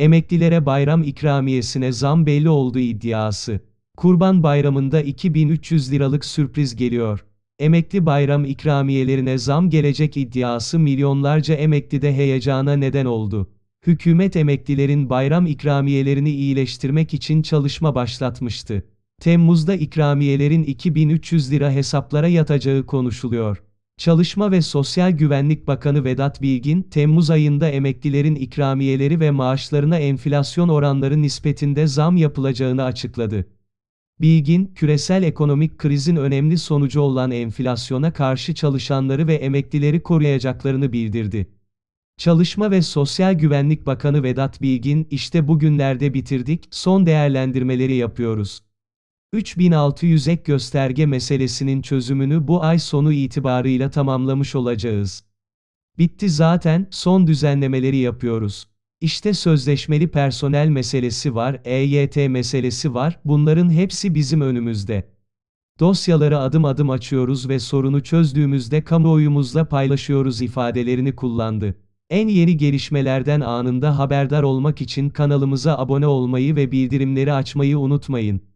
Emeklilere bayram ikramiyesine zam belli olduğu iddiası. Kurban Bayramı'nda 2300 liralık sürpriz geliyor. Emekli bayram ikramiyelerine zam gelecek iddiası milyonlarca emeklide heyecana neden oldu. Hükümet emeklilerin bayram ikramiyelerini iyileştirmek için çalışma başlatmıştı. Temmuz'da ikramiyelerin 2300 lira hesaplara yatacağı konuşuluyor. Çalışma ve Sosyal Güvenlik Bakanı Vedat Bilgin, Temmuz ayında emeklilerin ikramiyeleri ve maaşlarına enflasyon oranları nispetinde zam yapılacağını açıkladı. Bilgin, küresel ekonomik krizin önemli sonucu olan enflasyona karşı çalışanları ve emeklileri koruyacaklarını bildirdi. Çalışma ve Sosyal Güvenlik Bakanı Vedat Bilgin, işte bugünlerde bitirdik, son değerlendirmeleri yapıyoruz. 3600 ek gösterge meselesinin çözümünü bu ay sonu itibarıyla tamamlamış olacağız. Bitti zaten, son düzenlemeleri yapıyoruz. İşte sözleşmeli personel meselesi var, EYT meselesi var, bunların hepsi bizim önümüzde. Dosyaları adım adım açıyoruz ve sorunu çözdüğümüzde kamuoyumuzla paylaşıyoruz ifadelerini kullandı. En yeni gelişmelerden anında haberdar olmak için kanalımıza abone olmayı ve bildirimleri açmayı unutmayın.